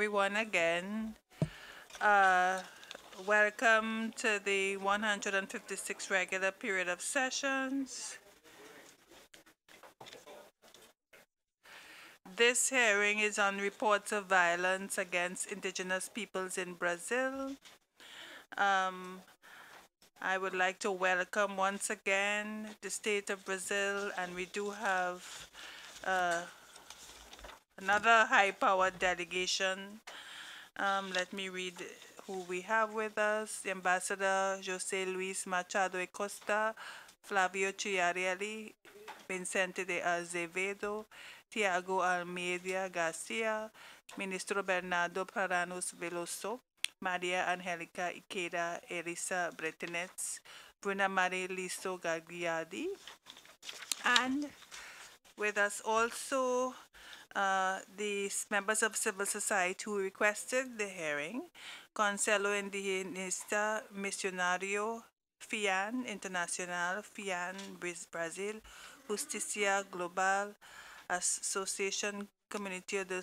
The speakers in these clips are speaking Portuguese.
everyone again. Uh, welcome to the 156th regular period of sessions. This hearing is on reports of violence against indigenous peoples in Brazil. Um, I would like to welcome once again the state of Brazil, and we do have uh, another high-powered delegation. Um, let me read who we have with us. Ambassador Jose Luis Machado e Costa, Flavio Ciarelli, Vincente de Azevedo, Tiago Almeida Garcia, Ministro Bernardo Paranos Veloso, Maria Angelica Iquera, Elisa Bretenets, Bruna Maria Liso Gagliardi, and with us also uh, the members of civil society who requested the hearing, Conselho Indigenista Missionario FIAN Internacional, FIAN Brasil, Justicia Global, Association, Comunitaria de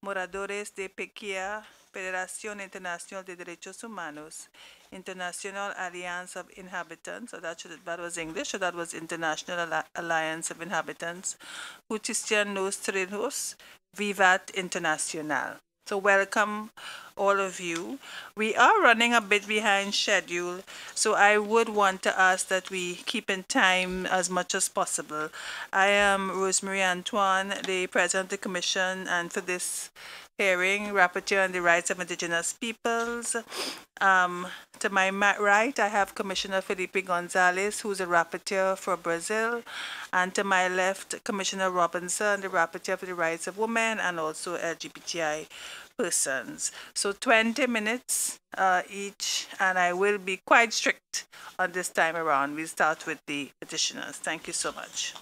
Moradores de Pequia, Federación Internacional de Derechos Humanos, International Alliance of Inhabitants, so that, should, that was English, so that was International Alliance of Inhabitants, Justicia Nostra Vivat International. So welcome all of you. We are running a bit behind schedule, so I would want to ask that we keep in time as much as possible. I am Rosemary Antoine, the President of the Commission, and for this hearing, Rapporteur on the Rights of Indigenous Peoples. Um, to my right, I have Commissioner Felipe Gonzalez, who's a rapporteur for Brazil. And to my left, Commissioner Robinson, the rapporteur for the rights of women and also LGBTI persons. So 20 minutes uh, each, and I will be quite strict on this time around. we we'll start with the petitioners. Thank you so much.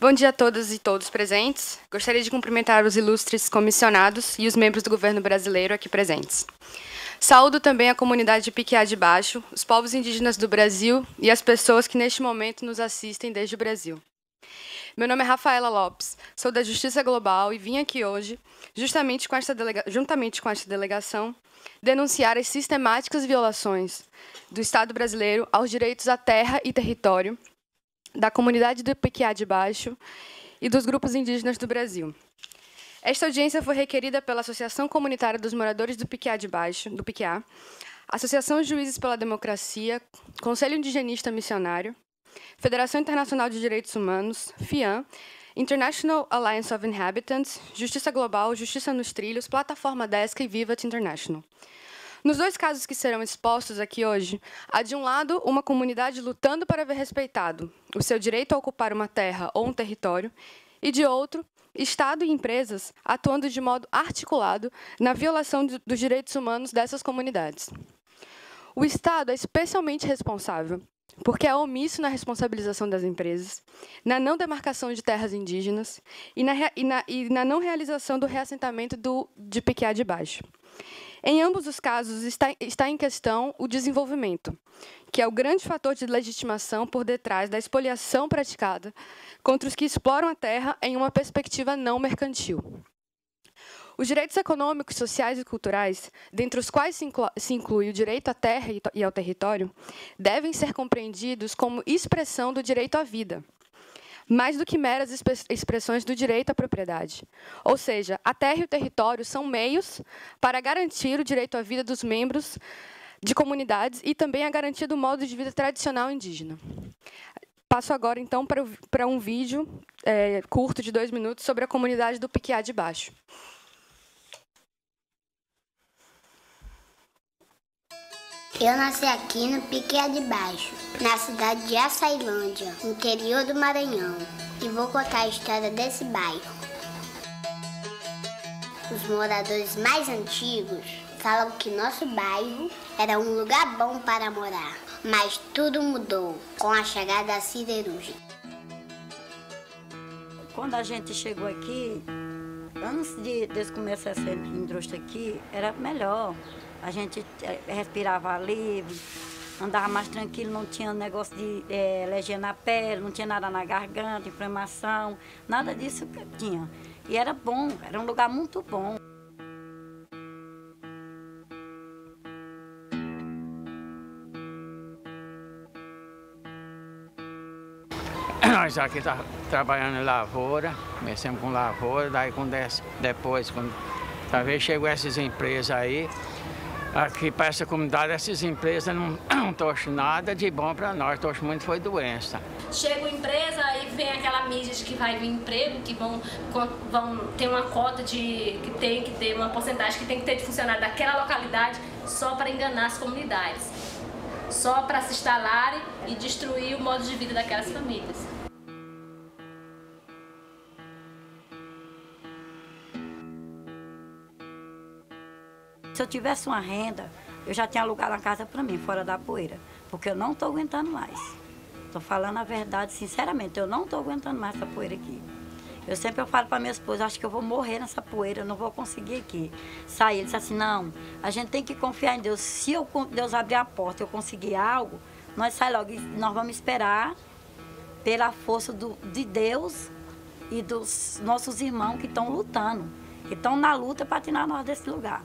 Bom dia a todas e todos presentes. Gostaria de cumprimentar os ilustres comissionados e os membros do governo brasileiro aqui presentes. Saúdo também a comunidade de Piquiá de Baixo, os povos indígenas do Brasil e as pessoas que neste momento nos assistem desde o Brasil. Meu nome é Rafaela Lopes, sou da Justiça Global e vim aqui hoje, justamente com esta juntamente com esta delegação, denunciar as sistemáticas violações do Estado brasileiro aos direitos à terra e território da comunidade do Piquiá de Baixo e dos grupos indígenas do Brasil. Esta audiência foi requerida pela Associação Comunitária dos Moradores do Piquiá de Baixo, do Piquiá, Associação Juízes pela Democracia, Conselho Indigenista Missionário, Federação Internacional de Direitos Humanos, FIAN, International Alliance of Inhabitants, Justiça Global, Justiça nos Trilhos, Plataforma Desca e Vivat International. Nos dois casos que serão expostos aqui hoje, há de um lado uma comunidade lutando para ver respeitado o seu direito a ocupar uma terra ou um território, e de outro, Estado e empresas atuando de modo articulado na violação dos direitos humanos dessas comunidades. O Estado é especialmente responsável porque é omisso na responsabilização das empresas, na não demarcação de terras indígenas e na, e na, e na não realização do reassentamento do, de Piquiá de Baixo. Em ambos os casos, está, está em questão o desenvolvimento, que é o grande fator de legitimação por detrás da expoliação praticada contra os que exploram a terra em uma perspectiva não mercantil. Os direitos econômicos, sociais e culturais, dentre os quais se inclui o direito à terra e ao território, devem ser compreendidos como expressão do direito à vida, mais do que meras expressões do direito à propriedade. Ou seja, a terra e o território são meios para garantir o direito à vida dos membros de comunidades e também a garantia do modo de vida tradicional indígena. Passo agora, então, para um vídeo é, curto de dois minutos sobre a comunidade do Piquiá de Baixo. Eu nasci aqui no Piqueira é de Baixo, na cidade de Açailândia, interior do Maranhão, e vou contar a história desse bairro. Os moradores mais antigos falam que nosso bairro era um lugar bom para morar, mas tudo mudou com a chegada da siderúrgica. Quando a gente chegou aqui, antes de, de começar ser indústria aqui, era melhor a gente eh, respirava livre, andava mais tranquilo, não tinha negócio de é, na pele, não tinha nada na garganta, inflamação, nada disso que tinha. E era bom, era um lugar muito bom. Nós aqui tá trabalhando em lavoura, começamos com lavoura, daí com dez depois, quando, talvez chegou essas empresas aí, aqui para essa comunidade, essas empresas não, não torcem nada de bom para nós, trouxeram muito foi doença. Chega uma empresa e vem aquela mídia de que vai vir emprego, que vão, vão ter uma cota de que tem que ter uma porcentagem que tem que ter de funcionário daquela localidade só para enganar as comunidades, só para se instalarem e destruir o modo de vida daquelas famílias. Se eu tivesse uma renda, eu já tinha alugado uma casa para mim, fora da poeira, porque eu não estou aguentando mais. Estou falando a verdade, sinceramente, eu não estou aguentando mais essa poeira aqui. Eu sempre eu falo para minha esposa, acho que eu vou morrer nessa poeira, eu não vou conseguir aqui sair. Ele disse assim, não, a gente tem que confiar em Deus. Se eu, Deus abrir a porta e eu conseguir algo, nós sai logo. Nós vamos esperar pela força do, de Deus e dos nossos irmãos que estão lutando, que estão na luta para tirar nós desse lugar.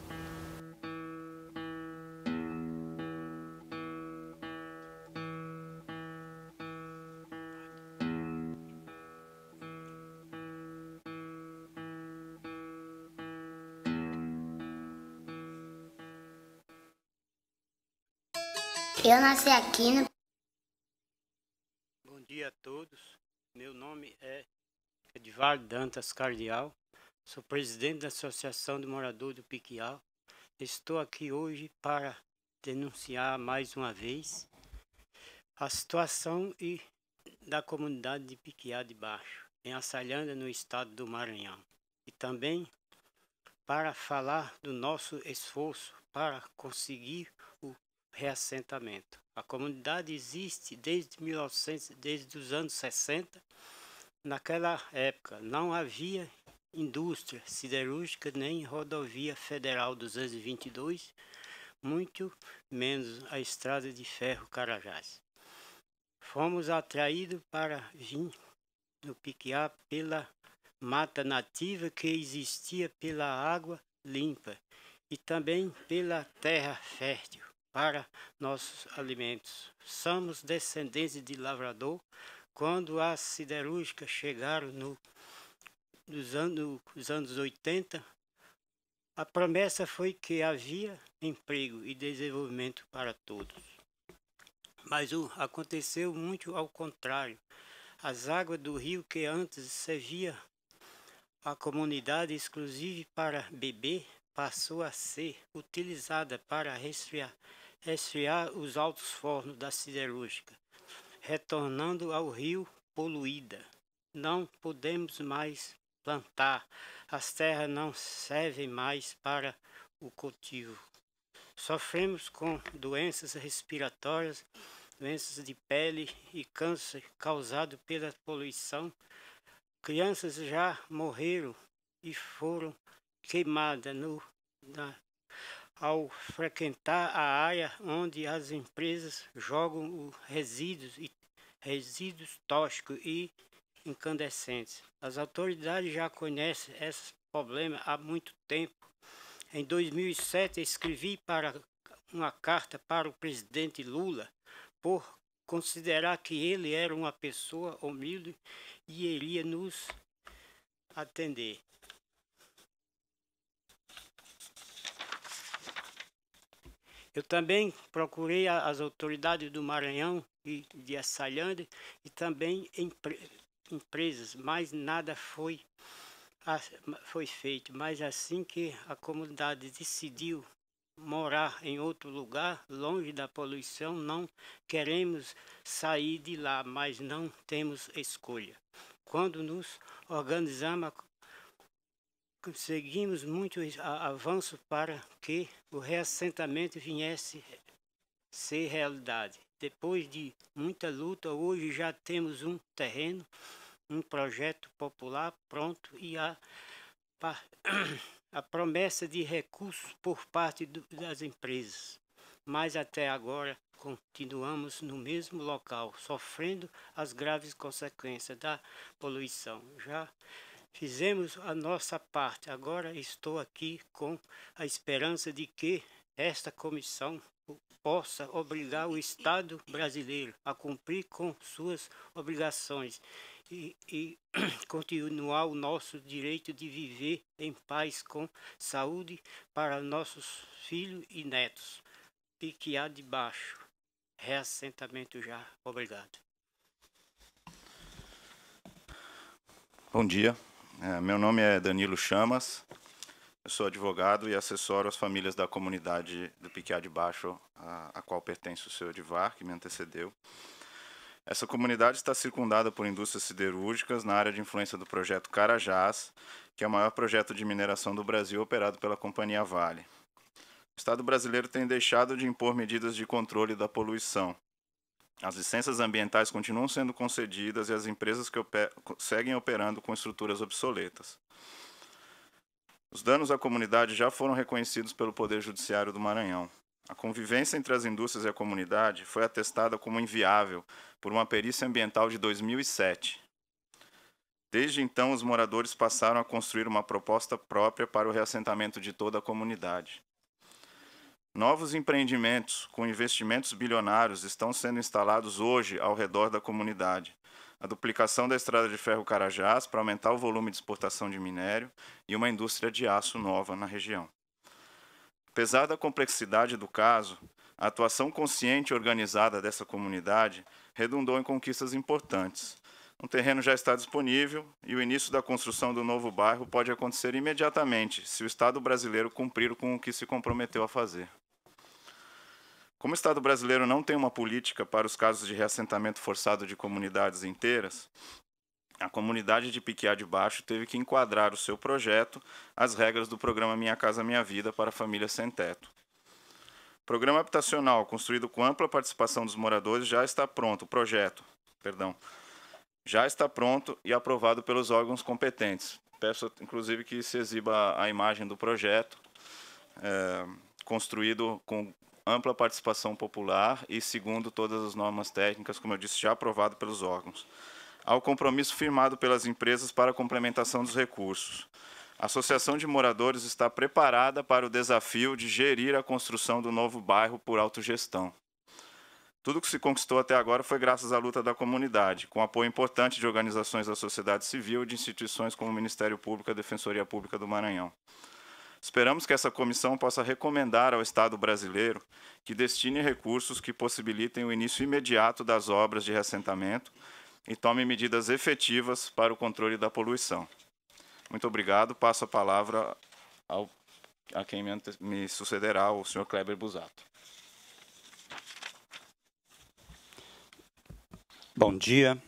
Eu nasci aqui no. Bom dia a todos. Meu nome é Edvar Dantas Cardial. Sou presidente da Associação de Moradores do Piquial. Estou aqui hoje para denunciar mais uma vez a situação e da comunidade de Piquiá de Baixo, em Assalhanda, no estado do Maranhão. E também para falar do nosso esforço para conseguir o reassentamento. A comunidade existe desde 1900, desde os anos 60. Naquela época não havia indústria siderúrgica nem rodovia federal 222, muito menos a estrada de ferro Carajás. Fomos atraídos para vir no Piquiá pela mata nativa que existia pela água limpa e também pela terra fértil para nossos alimentos. Somos descendentes de lavrador. Quando as siderúrgicas chegaram no, nos, anos, nos anos 80, a promessa foi que havia emprego e desenvolvimento para todos. Mas o, aconteceu muito ao contrário. As águas do rio que antes servia a comunidade exclusiva para beber passou a ser utilizada para resfriar esfriar os altos fornos da siderúrgica, retornando ao rio poluída. Não podemos mais plantar, as terras não servem mais para o cultivo. Sofremos com doenças respiratórias, doenças de pele e câncer causado pela poluição. Crianças já morreram e foram queimadas no, na ao frequentar a área onde as empresas jogam resíduos, e, resíduos tóxicos e incandescentes. As autoridades já conhecem esse problema há muito tempo. Em 2007, escrevi para uma carta para o presidente Lula por considerar que ele era uma pessoa humilde e iria nos atender. Eu também procurei as autoridades do Maranhão e de Assalhande e também empre empresas, mas nada foi, foi feito. Mas assim que a comunidade decidiu morar em outro lugar, longe da poluição, não queremos sair de lá, mas não temos escolha. Quando nos organizamos, conseguimos muitos avanços para que o reassentamento viesse ser realidade. Depois de muita luta, hoje já temos um terreno, um projeto popular pronto e a, a promessa de recursos por parte do, das empresas. Mas até agora continuamos no mesmo local, sofrendo as graves consequências da poluição. Já Fizemos a nossa parte. Agora estou aqui com a esperança de que esta comissão possa obrigar o Estado brasileiro a cumprir com suas obrigações e, e, continuar o nosso direito de viver em paz com saúde para nossos filhos e netos. E que há de baixo. Reassentamento já. Obrigado. Bom dia. É, meu nome é Danilo Chamas, eu sou advogado e assessoro as famílias da comunidade do Piquiá de Baixo, a, a qual pertence o senhor Edivar, que me antecedeu. Essa comunidade está circundada por indústrias siderúrgicas na área de influência do projeto Carajás, que é o maior projeto de mineração do Brasil operado pela companhia Vale. O Estado brasileiro tem deixado de impor medidas de controle da poluição, as licenças ambientais continuam sendo concedidas e as empresas que oper seguem operando com estruturas obsoletas. Os danos à comunidade já foram reconhecidos pelo Poder Judiciário do Maranhão. A convivência entre as indústrias e a comunidade foi atestada como inviável por uma perícia ambiental de 2007. Desde então, os moradores passaram a construir uma proposta própria para o reassentamento de toda a comunidade. Novos empreendimentos com investimentos bilionários estão sendo instalados hoje ao redor da comunidade. A duplicação da estrada de ferro Carajás para aumentar o volume de exportação de minério e uma indústria de aço nova na região. Apesar da complexidade do caso, a atuação consciente e organizada dessa comunidade redundou em conquistas importantes. Um terreno já está disponível e o início da construção do novo bairro pode acontecer imediatamente, se o Estado brasileiro cumprir com o que se comprometeu a fazer. Como o Estado brasileiro não tem uma política para os casos de reassentamento forçado de comunidades inteiras, a comunidade de Piquiá de Baixo teve que enquadrar o seu projeto às regras do programa Minha Casa Minha Vida para famílias sem teto. O programa habitacional construído com ampla participação dos moradores já está pronto, o projeto, perdão, já está pronto e aprovado pelos órgãos competentes. Peço, inclusive, que se exiba a imagem do projeto, é, construído com ampla participação popular e segundo todas as normas técnicas, como eu disse, já aprovado pelos órgãos. Há o compromisso firmado pelas empresas para a complementação dos recursos. A Associação de Moradores está preparada para o desafio de gerir a construção do novo bairro por autogestão. Tudo que se conquistou até agora foi graças à luta da comunidade, com apoio importante de organizações da sociedade civil e de instituições como o Ministério Público e a Defensoria Pública do Maranhão. Esperamos que essa comissão possa recomendar ao Estado brasileiro que destine recursos que possibilitem o início imediato das obras de reassentamento e tome medidas efetivas para o controle da poluição. Muito obrigado. Passo a palavra ao, a quem me sucederá, o senhor Kleber Busato. Bom dia.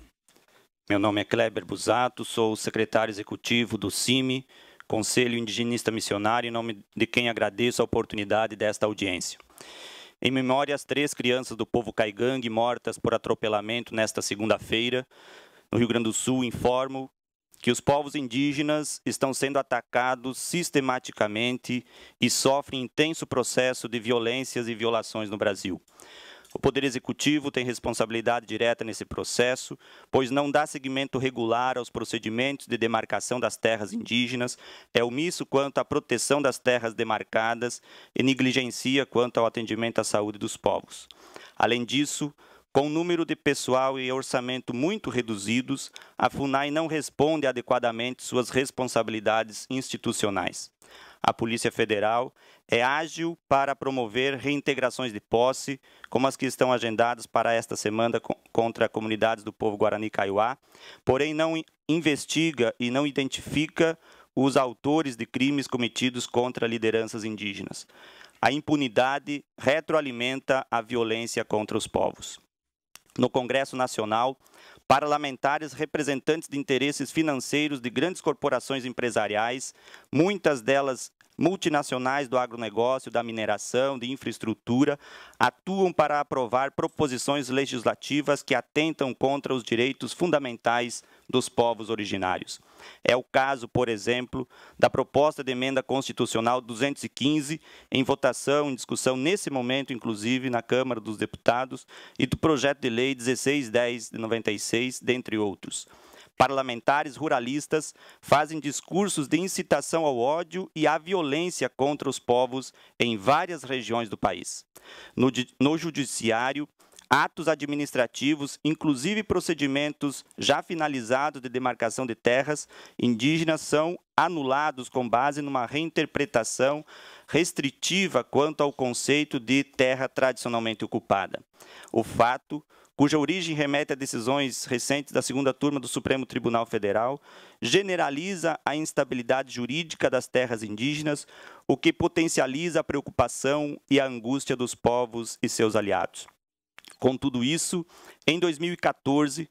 Meu nome é Kleber Busato, sou secretário executivo do CIMI, Conselho Indigenista Missionário, em nome de quem agradeço a oportunidade desta audiência. Em memória às três crianças do povo caigangue mortas por atropelamento nesta segunda-feira, no Rio Grande do Sul, informo que os povos indígenas estão sendo atacados sistematicamente e sofrem intenso processo de violências e violações no Brasil. O Poder Executivo tem responsabilidade direta nesse processo, pois não dá seguimento regular aos procedimentos de demarcação das terras indígenas, é omisso quanto à proteção das terras demarcadas e negligencia quanto ao atendimento à saúde dos povos. Além disso, com número de pessoal e orçamento muito reduzidos, a FUNAI não responde adequadamente suas responsabilidades institucionais a Polícia Federal é ágil para promover reintegrações de posse, como as que estão agendadas para esta semana contra comunidades do povo Guarani Kaiowá, porém não investiga e não identifica os autores de crimes cometidos contra lideranças indígenas. A impunidade retroalimenta a violência contra os povos. No Congresso Nacional, parlamentares representantes de interesses financeiros de grandes corporações empresariais, muitas delas multinacionais do agronegócio, da mineração, de infraestrutura, atuam para aprovar proposições legislativas que atentam contra os direitos fundamentais dos povos originários. É o caso, por exemplo, da proposta de emenda constitucional 215, em votação, em discussão nesse momento, inclusive, na Câmara dos Deputados, e do projeto de lei 1610 de 96, dentre outros. Parlamentares ruralistas fazem discursos de incitação ao ódio e à violência contra os povos em várias regiões do país. No, no judiciário, atos administrativos, inclusive procedimentos já finalizados de demarcação de terras indígenas, são anulados com base numa reinterpretação restritiva quanto ao conceito de terra tradicionalmente ocupada. O fato cuja origem remete a decisões recentes da segunda turma do Supremo Tribunal Federal, generaliza a instabilidade jurídica das terras indígenas, o que potencializa a preocupação e a angústia dos povos e seus aliados. Com tudo isso, em 2014,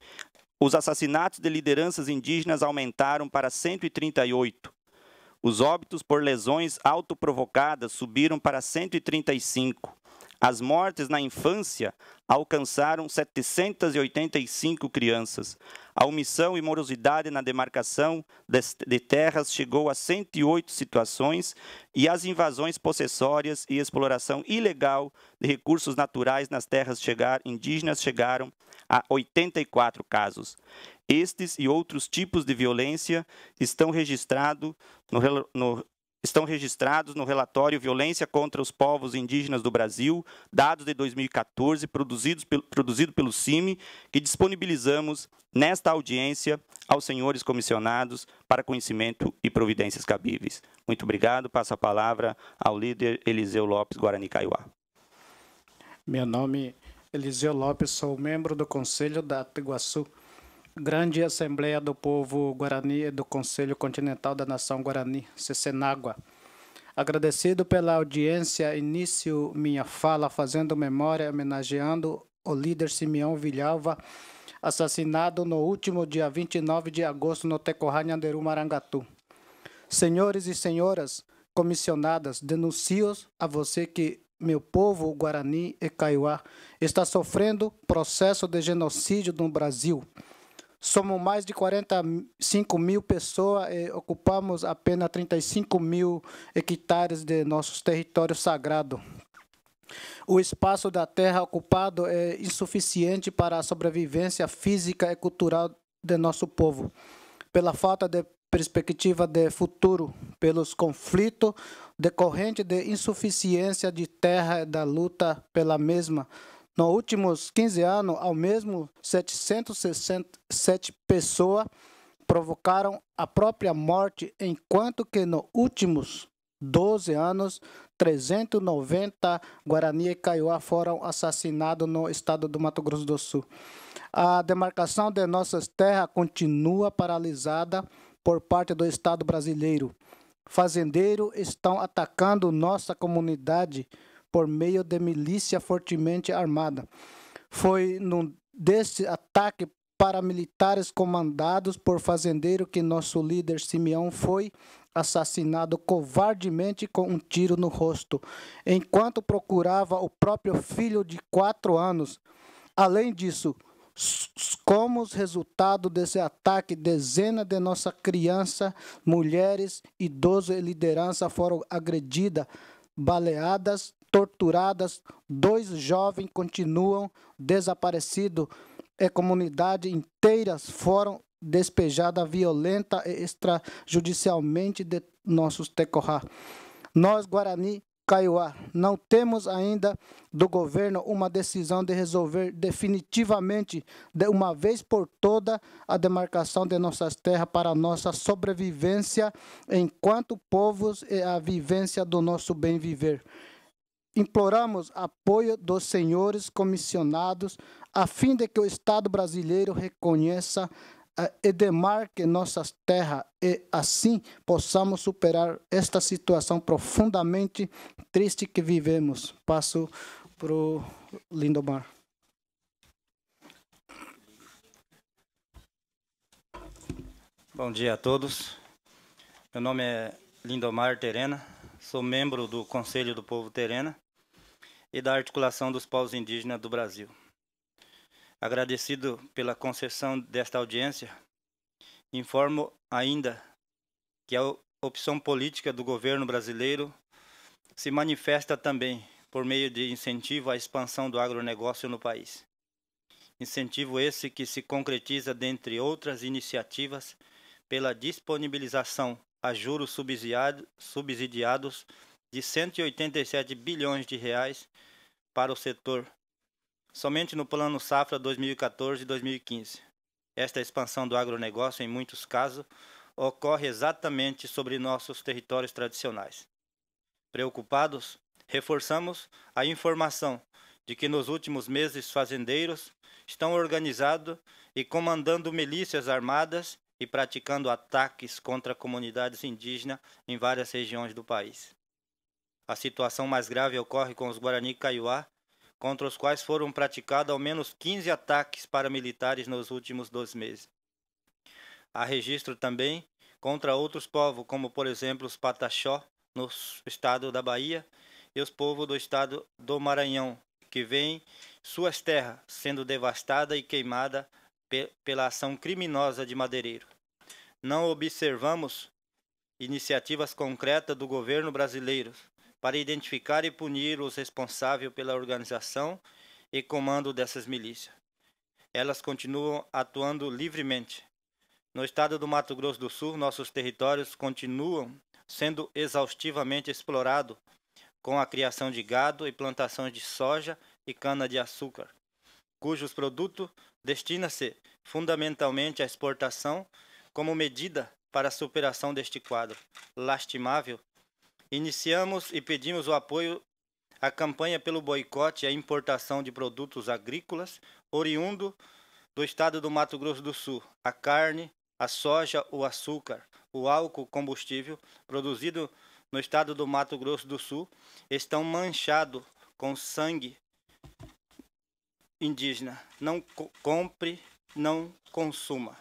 os assassinatos de lideranças indígenas aumentaram para 138. Os óbitos por lesões autoprovocadas subiram para 135. As mortes na infância alcançaram 785 crianças. A omissão e morosidade na demarcação de terras chegou a 108 situações e as invasões possessórias e exploração ilegal de recursos naturais nas terras chegar, indígenas chegaram a 84 casos. Estes e outros tipos de violência estão registrados no, no estão registrados no relatório Violência contra os Povos Indígenas do Brasil, dados de 2014, produzidos pelo, produzido pelo CIMI, que disponibilizamos nesta audiência aos senhores comissionados para conhecimento e providências cabíveis. Muito obrigado. Passo a palavra ao líder Eliseu Lopes Guarani Caiuá. Meu nome é Eliseu Lopes, sou membro do Conselho da Atiguaçu Grande Assembleia do Povo Guarani e do Conselho Continental da Nação Guarani, Cesenágua. Agradecido pela audiência, inicio minha fala fazendo memória, homenageando o líder Simeão Vilhalva, assassinado no último dia 29 de agosto no Tecorrá Nhanderu, Marangatu. Senhores e senhoras comissionadas, denuncio a você que meu povo Guarani e Kaiowá está sofrendo processo de genocídio no Brasil. Somos mais de 45 mil pessoas e eh, ocupamos apenas 35 mil hectares de nossos territórios sagrados. O espaço da terra ocupado é insuficiente para a sobrevivência física e cultural de nosso povo. Pela falta de perspectiva de futuro, pelos conflitos decorrentes de insuficiência de terra e da luta pela mesma, nos últimos 15 anos, ao mesmo 767 pessoas provocaram a própria morte, enquanto que nos últimos 12 anos, 390 Guarani e Caiuá foram assassinados no estado do Mato Grosso do Sul. A demarcação de nossas terras continua paralisada por parte do Estado brasileiro. Fazendeiros estão atacando nossa comunidade por meio de milícia fortemente armada. Foi num deste ataque paramilitares comandados por fazendeiro que nosso líder Simeão foi assassinado covardemente com um tiro no rosto, enquanto procurava o próprio filho de quatro anos. Além disso, como resultado desse ataque, dezenas de nossas crianças, mulheres, idosos e liderança foram agredidas, baleadas, torturadas, dois jovens continuam desaparecidos e comunidades inteiras foram despejadas violenta e extrajudicialmente de nossos tecorrá. Nós, Guarani Caiuá, não temos ainda do governo uma decisão de resolver definitivamente, de uma vez por toda, a demarcação de nossas terras para nossa sobrevivência enquanto povos e a vivência do nosso bem viver. Imploramos apoio dos senhores comissionados a fim de que o Estado brasileiro reconheça eh, e demarque nossas terras e assim possamos superar esta situação profundamente triste que vivemos. Passo para o Lindomar. Bom dia a todos. Meu nome é Lindomar Terena, sou membro do Conselho do Povo Terena e da articulação dos povos indígenas do Brasil. Agradecido pela concessão desta audiência, informo ainda que a opção política do governo brasileiro se manifesta também por meio de incentivo à expansão do agronegócio no país. Incentivo esse que se concretiza, dentre outras iniciativas, pela disponibilização a juros subsidiados de 187 bilhões de reais para o setor somente no plano safra 2014-2015. Esta expansão do agronegócio em muitos casos ocorre exatamente sobre nossos territórios tradicionais. Preocupados, reforçamos a informação de que nos últimos meses fazendeiros estão organizando e comandando milícias armadas e praticando ataques contra comunidades indígenas em várias regiões do país. A situação mais grave ocorre com os Guarani Kaiowá, contra os quais foram praticados ao menos 15 ataques paramilitares nos últimos dois meses. Há registro também contra outros povos, como por exemplo os Pataxó, no estado da Bahia, e os povos do estado do Maranhão, que vêm suas terras sendo devastada e queimada pe pela ação criminosa de madeireiro. Não observamos iniciativas concretas do governo brasileiro para identificar e punir os responsáveis pela organização e comando dessas milícias. Elas continuam atuando livremente. No estado do Mato Grosso do Sul, nossos territórios continuam sendo exaustivamente explorados com a criação de gado e plantações de soja e cana-de-açúcar, cujos produtos destinam-se fundamentalmente à exportação como medida para a superação deste quadro lastimável Iniciamos e pedimos o apoio à campanha pelo boicote à importação de produtos agrícolas oriundo do estado do Mato Grosso do Sul, a carne, a soja, o açúcar, o álcool combustível produzido no estado do Mato Grosso do Sul estão manchados com sangue indígena. Não compre, não consuma.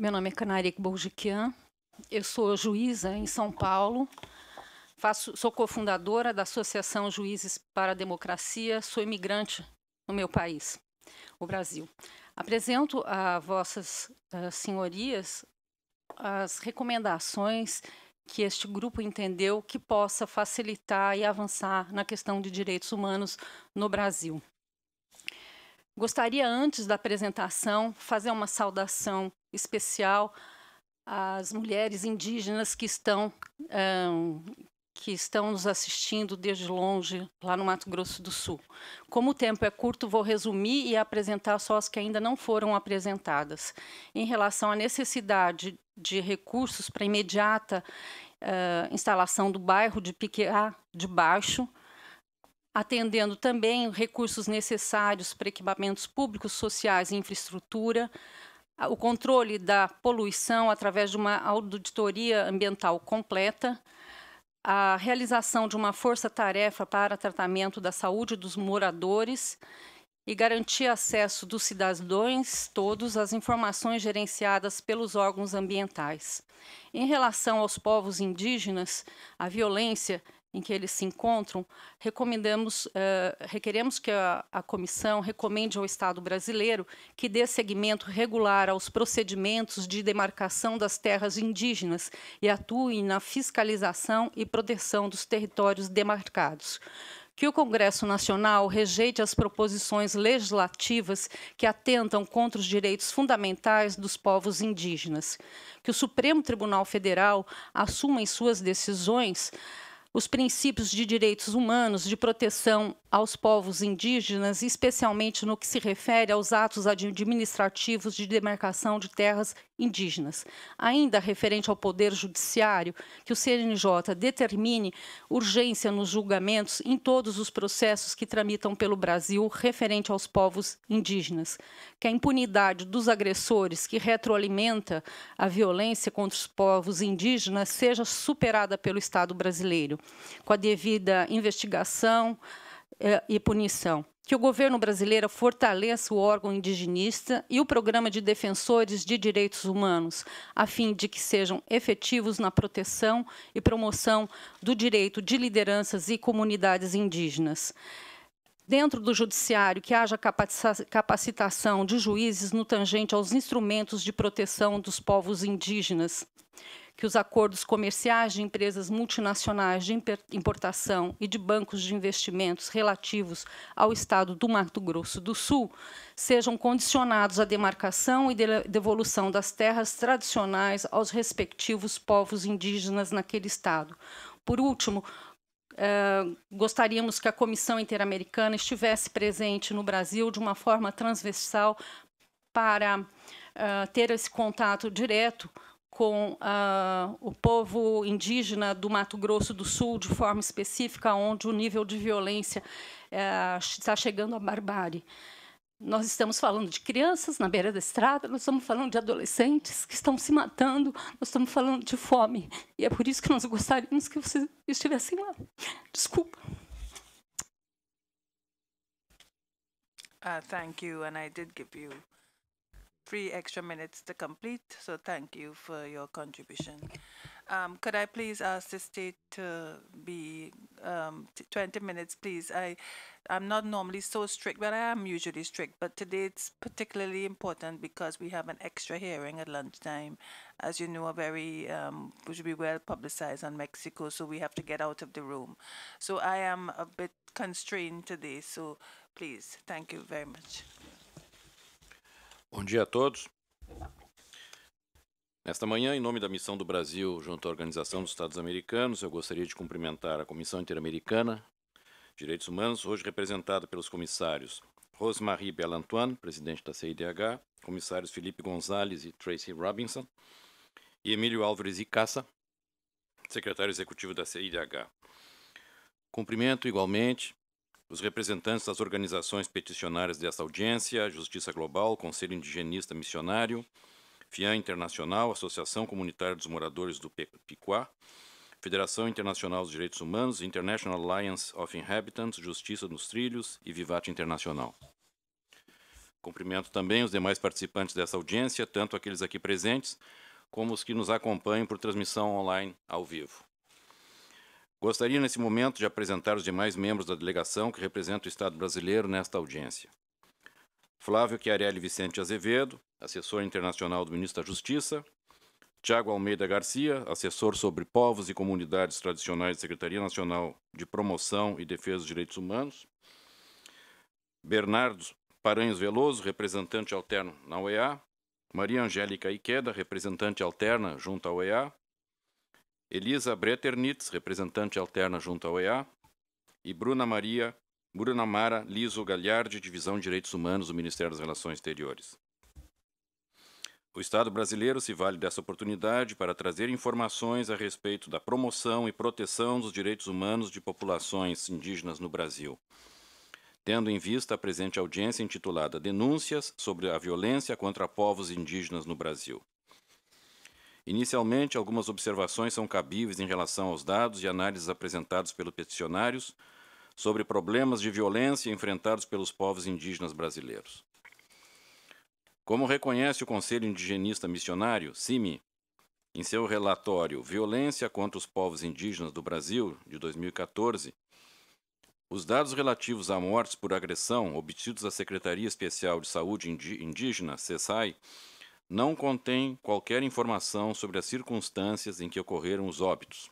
Meu nome é Canarik Bourgiquian, eu sou juíza em São Paulo, faço, sou cofundadora da Associação Juízes para a Democracia, sou imigrante no meu país, o Brasil. Apresento a vossas uh, senhorias as recomendações que este grupo entendeu que possa facilitar e avançar na questão de direitos humanos no Brasil. Gostaria, antes da apresentação, fazer uma saudação especial às mulheres indígenas que estão um, que estão nos assistindo desde longe, lá no Mato Grosso do Sul. Como o tempo é curto, vou resumir e apresentar só as que ainda não foram apresentadas. Em relação à necessidade de recursos para imediata uh, instalação do bairro de Piqueá ah, de Baixo, atendendo também recursos necessários para equipamentos públicos, sociais e infraestrutura, o controle da poluição através de uma auditoria ambiental completa, a realização de uma força-tarefa para tratamento da saúde dos moradores e garantir acesso dos cidadãos todos às informações gerenciadas pelos órgãos ambientais. Em relação aos povos indígenas, a violência em que eles se encontram, recomendamos, uh, requeremos que a, a, comissão recomende ao Estado brasileiro que dê seguimento regular aos procedimentos de demarcação das terras indígenas e atue na fiscalização e proteção dos territórios demarcados. Que o Congresso Nacional rejeite as proposições legislativas que atentam contra os direitos fundamentais dos povos indígenas. Que o Supremo Tribunal Federal assuma em suas decisões os princípios de direitos humanos, de proteção aos povos indígenas, especialmente no que se refere aos atos administrativos de demarcação de terras indígenas. Ainda referente ao Poder Judiciário, que o CNJ determine urgência nos julgamentos em todos os processos que tramitam pelo Brasil referente aos povos indígenas. Que a impunidade dos agressores que retroalimenta a violência contra os povos indígenas seja superada pelo Estado brasileiro com a devida investigação eh, e punição. Que o governo brasileiro fortaleça o órgão indigenista e o programa de defensores de direitos humanos, a fim de que sejam efetivos na proteção e promoção do direito de lideranças e comunidades indígenas dentro do judiciário que haja capacitação de juízes no tangente aos instrumentos de proteção dos povos indígenas, que os acordos comerciais de empresas multinacionais de importação e de bancos de investimentos relativos ao estado do Mato Grosso do Sul sejam condicionados à demarcação e devolução das terras tradicionais aos respectivos povos indígenas naquele estado. Por último, eh, gostaríamos que a Comissão Interamericana estivesse presente no Brasil de uma forma transversal para eh, ter esse contato direto com ah, o povo indígena do Mato Grosso do Sul, de forma específica, onde o nível de violência está eh, chegando à barbárie. Nós estamos falando de crianças na beira da estrada, nós estamos falando de adolescentes que estão se matando, nós estamos falando de fome. E é por isso que nós gostaríamos que vocês estivessem lá. Desculpa. Uh, thank you, and I did give you three extra minutes to complete, so thank you for your contribution. Um, could I please ask the state to be um, 20 minutes, please? I, I'm not normally so strict, but I am usually strict. But today it's particularly important because we have an extra hearing at lunchtime. As you know, a very, um, which will be well publicized on Mexico, so we have to get out of the room. So I am a bit constrained today, so please, thank you very much. Bom dia a todos. Nesta manhã, em nome da Missão do Brasil junto à Organização dos Estados Americanos, eu gostaria de cumprimentar a Comissão Interamericana de Direitos Humanos, hoje representada pelos comissários Rosemarie Belantoine, presidente da CIDH, comissários Felipe Gonzalez e Tracy Robinson, e Emílio Álvares Icaça, secretário executivo da CIDH. Cumprimento igualmente os representantes das organizações peticionárias desta audiência, Justiça Global, Conselho Indigenista Missionário, FIAN Internacional, Associação Comunitária dos Moradores do Piquá, Federação Internacional dos Direitos Humanos, International Alliance of Inhabitants, Justiça nos Trilhos e Vivate Internacional. Cumprimento também os demais participantes dessa audiência, tanto aqueles aqui presentes, como os que nos acompanham por transmissão online ao vivo. Gostaria, nesse momento, de apresentar os demais membros da delegação que representa o Estado brasileiro nesta audiência. Flávio Chiarelli Vicente Azevedo, assessor internacional do ministro da Justiça, Tiago Almeida Garcia, assessor sobre povos e comunidades tradicionais da Secretaria Nacional de Promoção e Defesa dos Direitos Humanos, Bernardo Paranhos Veloso, representante alterno na OEA; Maria Angélica Iqueda, representante alterna junto à OEA. Elisa Breternitz, representante alterna junto à OEA, e Bruna Maria, Bruna Mara Liso Galhardi, Divisão de Direitos Humanos do Ministério das Relações Exteriores. O Estado brasileiro se vale dessa oportunidade para trazer informações a respeito da promoção e proteção dos direitos humanos de populações indígenas no Brasil, tendo em vista a presente audiência intitulada Denúncias sobre a Violência contra Povos Indígenas no Brasil. Inicialmente, algumas observações são cabíveis em relação aos dados e análises apresentados pelos peticionários sobre problemas de violência enfrentados pelos povos indígenas brasileiros. Como reconhece o Conselho Indigenista Missionário, CIMI, em seu relatório Violência contra os Povos Indígenas do Brasil, de 2014, os dados relativos a mortes por agressão obtidos da Secretaria Especial de Saúde Indígena, CESAI, não contém qualquer informação sobre as circunstâncias em que ocorreram os óbitos.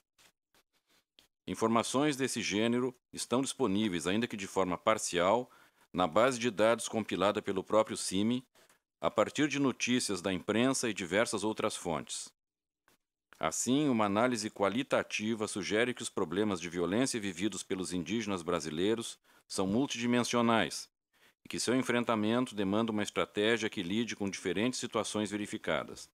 Informações desse gênero estão disponíveis, ainda que de forma parcial, na base de dados compilada pelo próprio CIMI, a partir de notícias da imprensa e diversas outras fontes. Assim, uma análise qualitativa sugere que os problemas de violência vividos pelos indígenas brasileiros são multidimensionais que seu enfrentamento demanda uma estratégia que lide com diferentes situações verificadas.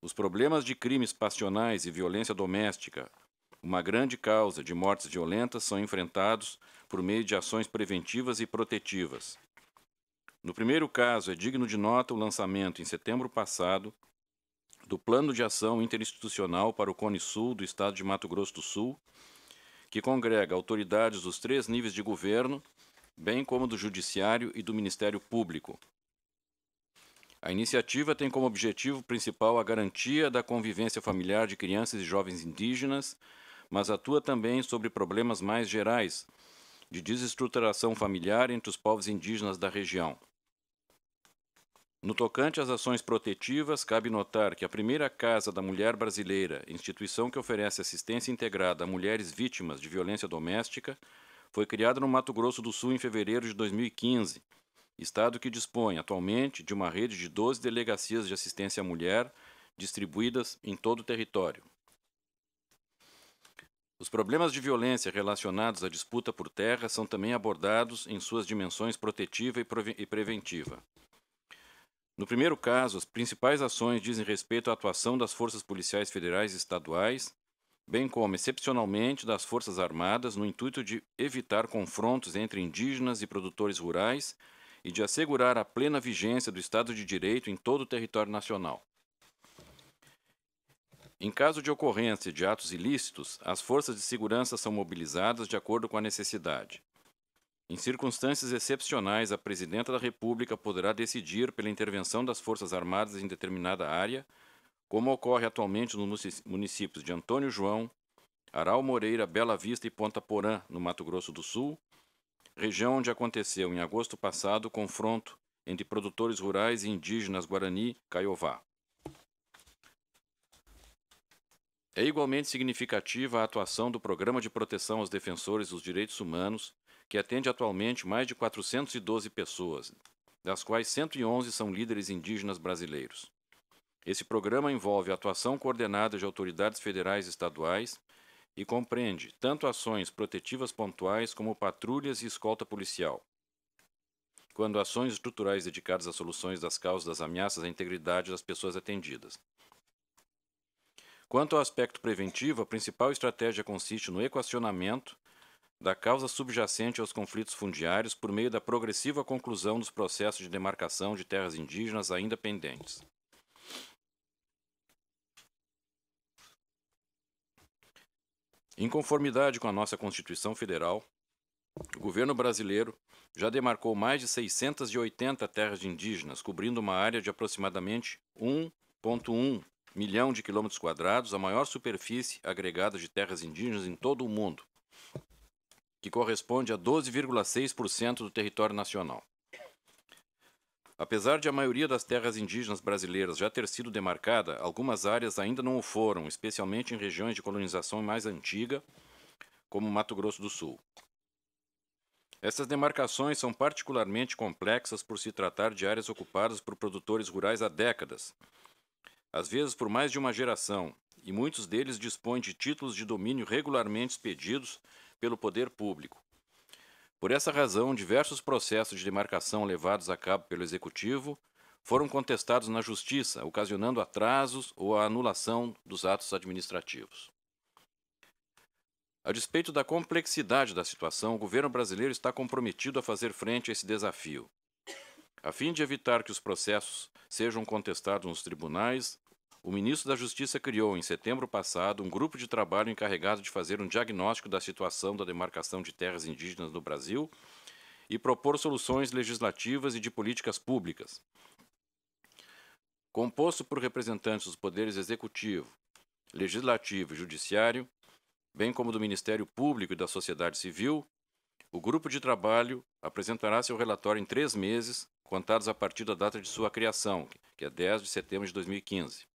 Os problemas de crimes passionais e violência doméstica, uma grande causa de mortes violentas, são enfrentados por meio de ações preventivas e protetivas. No primeiro caso, é digno de nota o lançamento, em setembro passado, do Plano de Ação Interinstitucional para o Cone Sul do Estado de Mato Grosso do Sul, que congrega autoridades dos três níveis de governo bem como do Judiciário e do Ministério Público. A iniciativa tem como objetivo principal a garantia da convivência familiar de crianças e jovens indígenas, mas atua também sobre problemas mais gerais de desestruturação familiar entre os povos indígenas da região. No tocante às ações protetivas, cabe notar que a primeira Casa da Mulher Brasileira, instituição que oferece assistência integrada a mulheres vítimas de violência doméstica, foi criada no Mato Grosso do Sul em fevereiro de 2015, estado que dispõe atualmente de uma rede de 12 delegacias de assistência à mulher distribuídas em todo o território. Os problemas de violência relacionados à disputa por terra são também abordados em suas dimensões protetiva e preventiva. No primeiro caso, as principais ações dizem respeito à atuação das forças policiais federais e estaduais bem como excepcionalmente das Forças Armadas, no intuito de evitar confrontos entre indígenas e produtores rurais e de assegurar a plena vigência do Estado de Direito em todo o território nacional. Em caso de ocorrência de atos ilícitos, as forças de segurança são mobilizadas de acordo com a necessidade. Em circunstâncias excepcionais, a Presidenta da República poderá decidir pela intervenção das Forças Armadas em determinada área como ocorre atualmente nos municípios de Antônio João, Aral Moreira, Bela Vista e Ponta Porã, no Mato Grosso do Sul, região onde aconteceu em agosto passado o confronto entre produtores rurais e indígenas Guarani Caiová. É igualmente significativa a atuação do Programa de Proteção aos Defensores dos Direitos Humanos, que atende atualmente mais de 412 pessoas, das quais 111 são líderes indígenas brasileiros. Esse programa envolve a atuação coordenada de autoridades federais e estaduais e compreende tanto ações protetivas pontuais como patrulhas e escolta policial. Quando ações estruturais dedicadas às soluções das causas das ameaças à integridade das pessoas atendidas. Quanto ao aspecto preventivo, a principal estratégia consiste no equacionamento da causa subjacente aos conflitos fundiários por meio da progressiva conclusão dos processos de demarcação de terras indígenas ainda pendentes. Em conformidade com a nossa Constituição Federal, o governo brasileiro já demarcou mais de 680 terras indígenas, cobrindo uma área de aproximadamente 1,1 milhão de quilômetros quadrados, a maior superfície agregada de terras indígenas em todo o mundo, que corresponde a 12,6% do território nacional. Apesar de a maioria das terras indígenas brasileiras já ter sido demarcada, algumas áreas ainda não o foram, especialmente em regiões de colonização mais antiga, como Mato Grosso do Sul. Essas demarcações são particularmente complexas por se tratar de áreas ocupadas por produtores rurais há décadas, às vezes por mais de uma geração, e muitos deles dispõem de títulos de domínio regularmente expedidos pelo poder público. Por essa razão, diversos processos de demarcação levados a cabo pelo Executivo foram contestados na Justiça, ocasionando atrasos ou a anulação dos atos administrativos. A despeito da complexidade da situação, o governo brasileiro está comprometido a fazer frente a esse desafio. A fim de evitar que os processos sejam contestados nos tribunais, o ministro da Justiça criou, em setembro passado, um grupo de trabalho encarregado de fazer um diagnóstico da situação da demarcação de terras indígenas no Brasil e propor soluções legislativas e de políticas públicas. Composto por representantes dos poderes executivo, legislativo e judiciário, bem como do Ministério Público e da sociedade civil, o grupo de trabalho apresentará seu relatório em três meses, contados a partir da data de sua criação, que é 10 de setembro de 2015.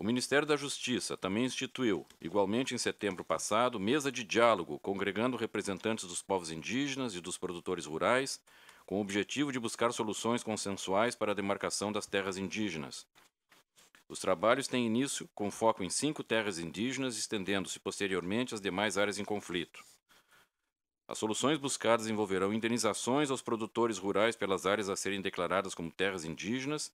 O Ministério da Justiça também instituiu, igualmente em setembro passado, mesa de diálogo congregando representantes dos povos indígenas e dos produtores rurais, com o objetivo de buscar soluções consensuais para a demarcação das terras indígenas. Os trabalhos têm início com foco em cinco terras indígenas, estendendo-se posteriormente às demais áreas em conflito. As soluções buscadas envolverão indenizações aos produtores rurais pelas áreas a serem declaradas como terras indígenas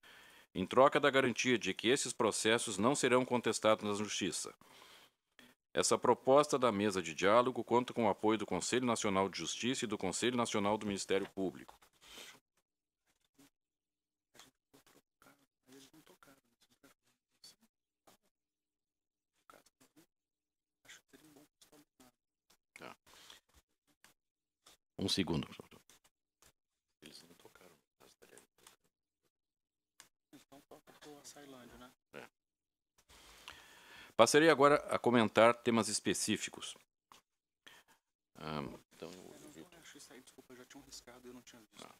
em troca da garantia de que esses processos não serão contestados na Justiça. Essa proposta da mesa de diálogo conta com o apoio do Conselho Nacional de Justiça e do Conselho Nacional do Ministério Público. Tá. Um segundo, professor. Passarei agora a comentar temas específicos. Ah, então, ah.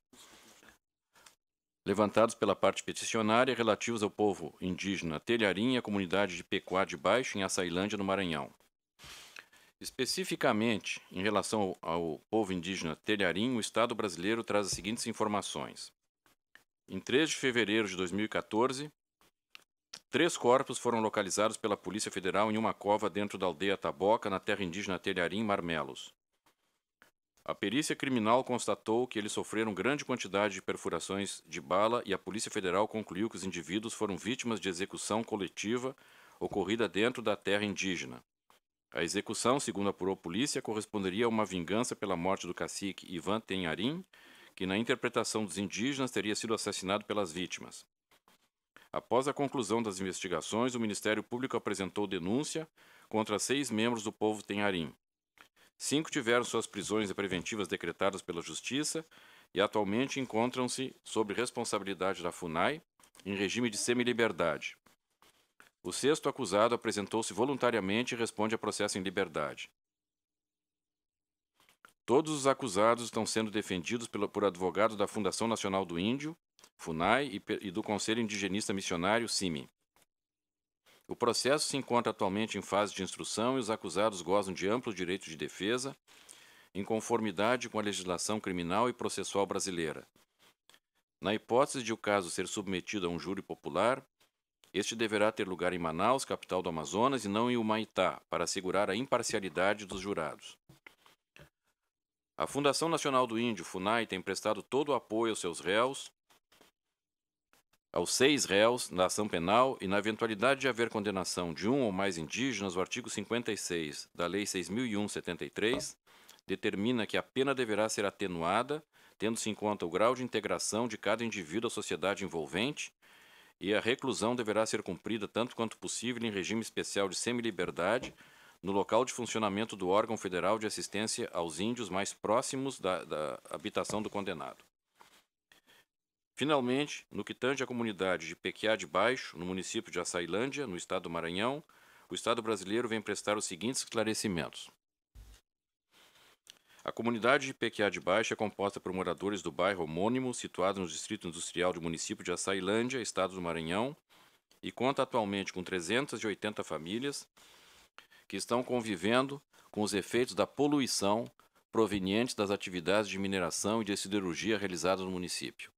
levantados pela parte peticionária relativos ao povo indígena Telharim e à comunidade de Pequá de Baixo, em Açailândia, no Maranhão. Especificamente, em relação ao, povo indígena Telharim, o Estado brasileiro traz as seguintes informações. Em 3 de fevereiro de 2014, Três corpos foram localizados pela Polícia Federal em uma cova dentro da aldeia Taboca, na terra indígena Telharim Marmelos. A perícia criminal constatou que eles sofreram grande quantidade de perfurações de bala e a Polícia Federal concluiu que os indivíduos foram vítimas de execução coletiva ocorrida dentro da terra indígena. A execução, segundo apurou a polícia, corresponderia a uma vingança pela morte do cacique Ivan Tenharim, que na interpretação dos indígenas teria sido assassinado pelas vítimas. Após a conclusão das investigações, o Ministério Público apresentou denúncia contra seis membros do povo Tenharim. Cinco tiveram suas prisões preventivas decretadas pela Justiça e atualmente encontram-se sob responsabilidade da FUNAI em regime de semi-liberdade. O sexto acusado apresentou-se voluntariamente e responde a processo em liberdade. Todos os acusados estão sendo defendidos por advogado da Fundação Nacional do Índio FUNAI, e, do Conselho Indigenista Missionário, CIMI. O processo se encontra atualmente em fase de instrução e os acusados gozam de amplo direito de defesa, em conformidade com a legislação criminal e processual brasileira. Na hipótese de o caso ser submetido a um júri popular, este deverá ter lugar em Manaus, capital do Amazonas, e não em Humaitá, para assegurar a imparcialidade dos jurados. A Fundação Nacional do Índio, FUNAI, tem prestado todo o apoio aos seus réus aos seis réus na ação penal e na eventualidade de haver condenação de um ou mais indígenas, o artigo 56 da Lei 6.001/73 determina que a pena deverá ser atenuada, tendo-se em conta o grau de integração de cada indivíduo à sociedade envolvente, e a reclusão deverá ser cumprida tanto quanto possível em regime especial de semiliberdade no local de funcionamento do órgão federal de assistência aos índios mais próximos da, da habitação do condenado. Finalmente, no que tange à comunidade de Pequiá de Baixo, no município de Açailândia, no estado do Maranhão, o Estado brasileiro vem prestar os seguintes esclarecimentos. A comunidade de Pequiá de Baixo é composta por moradores do bairro homônimo, situado no distrito industrial do município de Açailândia, estado do Maranhão, e conta atualmente com 380 famílias que estão convivendo com os efeitos da poluição provenientes das atividades de mineração e de siderurgia realizadas no município.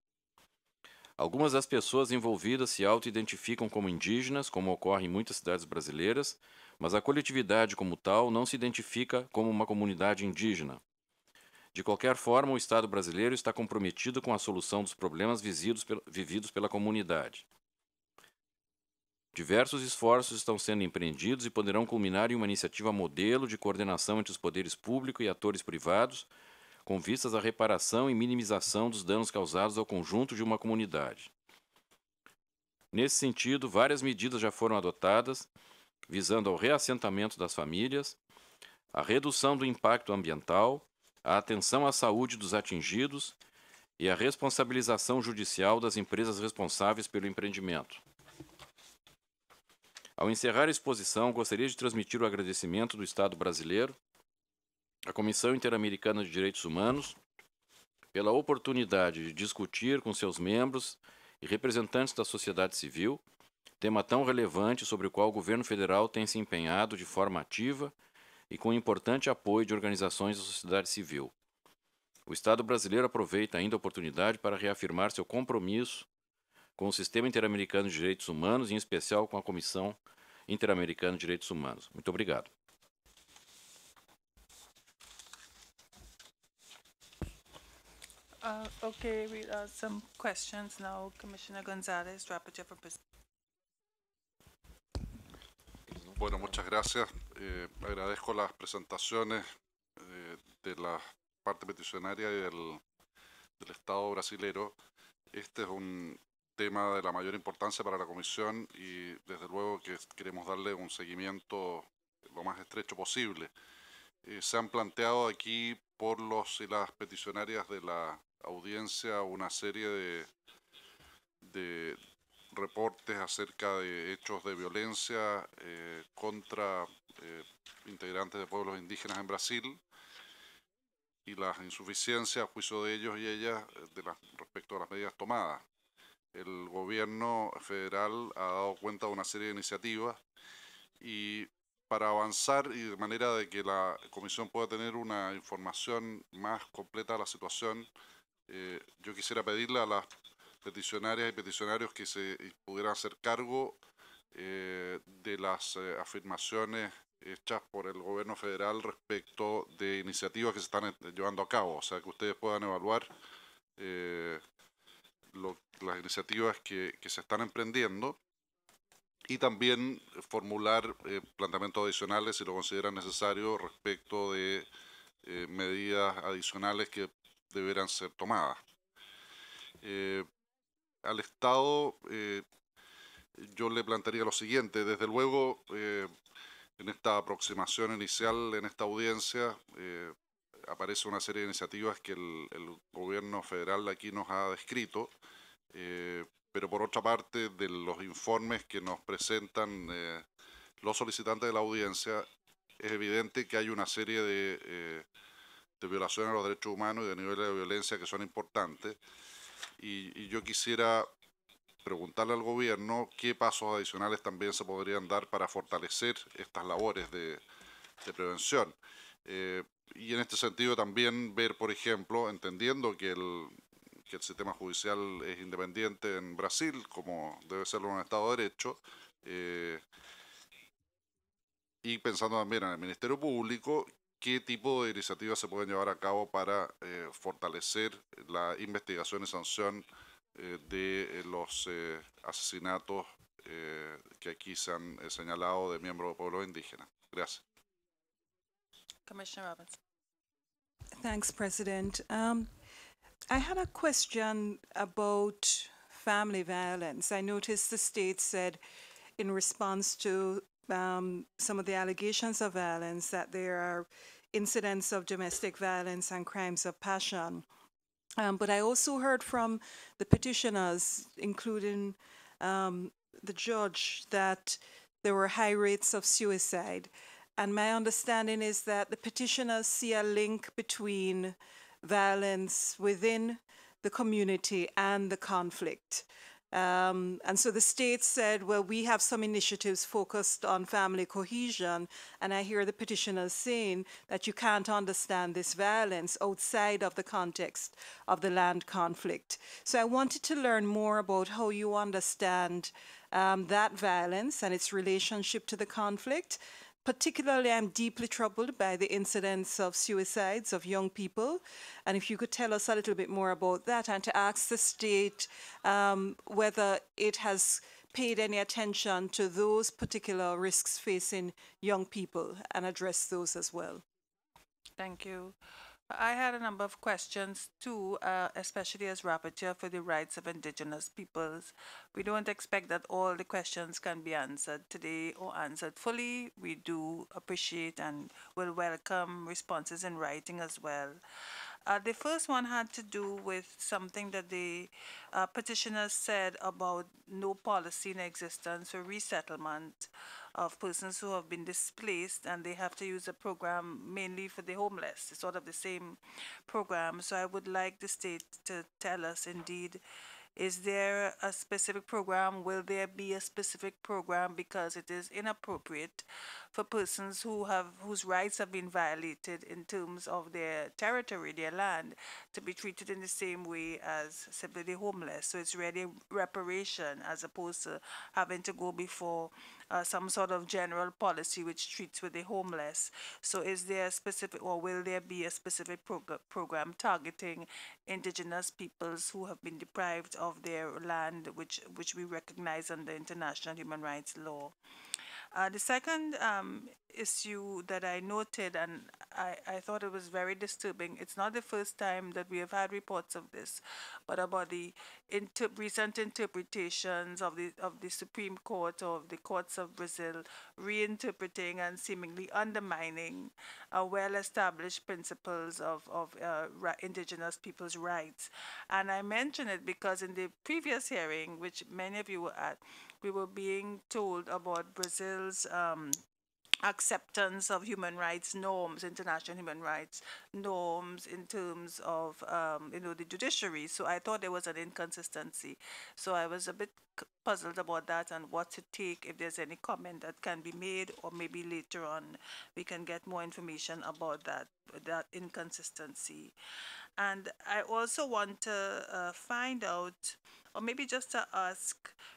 Algumas das pessoas envolvidas se auto-identificam como indígenas, como ocorre em muitas cidades brasileiras, mas a coletividade como tal não se identifica como uma comunidade indígena. De qualquer forma, o Estado brasileiro está comprometido com a solução dos problemas vividos pela comunidade. Diversos esforços estão sendo empreendidos e poderão culminar em uma iniciativa modelo de coordenação entre os poderes público e atores privados com vistas à reparação e minimização dos danos causados ao conjunto de uma comunidade. Nesse sentido, várias medidas já foram adotadas, visando ao reassentamento das famílias, à redução do impacto ambiental, à atenção à saúde dos atingidos e à responsabilização judicial das empresas responsáveis pelo empreendimento. Ao encerrar a exposição, gostaria de transmitir o agradecimento do Estado brasileiro à Comissão Interamericana de Direitos Humanos pela oportunidade de discutir com seus membros e representantes da sociedade civil tema tão relevante sobre o qual o governo federal tem se empenhado de forma ativa e com importante apoio de organizações da sociedade civil. O Estado brasileiro aproveita ainda a oportunidade para reafirmar seu compromisso com o Sistema Interamericano de Direitos Humanos, em especial com a Comissão Interamericana de Direitos Humanos. Muito obrigado. Ok, ah, okay, we have some questions now. Commissioner González, for Bueno, muchas gracias. Eh, agradezco las presentaciones eh, de la parte peticionaria y del, Estado brasilero. Este es un tema de la mayor importancia para la Comisión y desde luego que queremos darle un seguimiento lo más estrecho posible. Eh, se han planteado aquí por los y las peticionarias de la audiencia una serie de, reportes acerca de hechos de violencia eh, contra eh, integrantes de pueblos indígenas en Brasil y las insuficiencias a juicio de ellos y ellas eh, respecto a las medidas tomadas. El gobierno federal ha dado cuenta de una serie de iniciativas y para avanzar y de manera de que la comisión pueda tener una información más completa de la situación, eh, yo quisiera pedirle a las peticionarias y peticionarios que se pudieran hacer cargo eh, de las eh, afirmaciones hechas por el gobierno federal respecto de iniciativas que se están llevando a cabo, o sea, que ustedes puedan evaluar las iniciativas que, se están emprendiendo y también formular planteamientos adicionales si lo consideran necesario respecto de medidas adicionales que deberán ser tomadas. Eh, al Estado eh, yo le plantearía lo siguiente, desde luego eh, en esta aproximación inicial, en esta audiencia, aparece una serie de iniciativas que el gobierno federal aquí nos ha descrito, pero por otra parte de los informes que nos presentan los solicitantes de la audiencia, es evidente que hay una serie de de violaciones a los derechos humanos y de niveles de violencia que son importantes. Y, yo quisiera preguntarle al gobierno qué pasos adicionales también se podrían dar para fortalecer estas labores de, prevención. Eh, y en este sentido también ver, por ejemplo, entendiendo que el, sistema judicial es independiente en Brasil, como debe serlo en un Estado de Derecho, eh, y pensando también en el Ministerio Público, qué tipo de iniciativas se pueden llevar a cabo para eh, fortalecer la investigación y sanción eh, de eh, los eh, asesinatos eh, que aquí se han señalado de miembros de pueblos indígenas. Gracias. Commissioner Robinson. Thanks, President. Um, I had a question about family violence. I noticed the state said in response to um, some of the allegations of violence that there are incidents of domestic violence and crimes of passion. Um, but I also heard from the petitioners, including um, the judge, that there were high rates of suicide. And my understanding is that the petitioners see a link between violence within the community and the conflict. Um, and so the state said, well, we have some initiatives focused on family cohesion. And I hear the petitioners saying that you can't understand this violence outside of the context of the land conflict. So I wanted to learn more about how you understand um, that violence and its relationship to the conflict. Particularly, I'm deeply troubled by the incidence of suicides of young people. And if you could tell us a little bit more about that and to ask the state um, whether it has paid any attention to those particular risks facing young people and address those as well. Thank you. I had a number of questions too, uh, especially as rapporteur for the rights of indigenous peoples. We don't expect that all the questions can be answered today or answered fully. We do appreciate and will welcome responses in writing as well. Uh, the first one had to do with something that the uh, petitioners said about no policy in existence for resettlement of persons who have been displaced and they have to use a program mainly for the homeless. It's sort of the same program. So I would like the state to tell us indeed, is there a specific program? Will there be a specific program because it is inappropriate for persons who have whose rights have been violated in terms of their territory, their land, to be treated in the same way as simply the homeless. So it's really reparation as opposed to having to go before uh, some sort of general policy which treats with the homeless. So is there a specific, or will there be a specific prog program targeting indigenous peoples who have been deprived of their land, which, which we recognize under international human rights law? Uh, the second um, issue that I noted and I, I thought it was very disturbing, it's not the first time that we have had reports of this, but about the inter recent interpretations of the, of the Supreme Court or the courts of Brazil reinterpreting and seemingly undermining uh, well established principles of, of uh, indigenous people's rights. And I mention it because in the previous hearing, which many of you were at, we were being told about Brazil's um, acceptance of human rights norms, international human rights norms in terms of um, you know the judiciary. So I thought there was an inconsistency. So I was a bit puzzled about that and what to take if there's any comment that can be made or maybe later on we can get more information about that that inconsistency. And I also want to uh, find out or maybe just to ask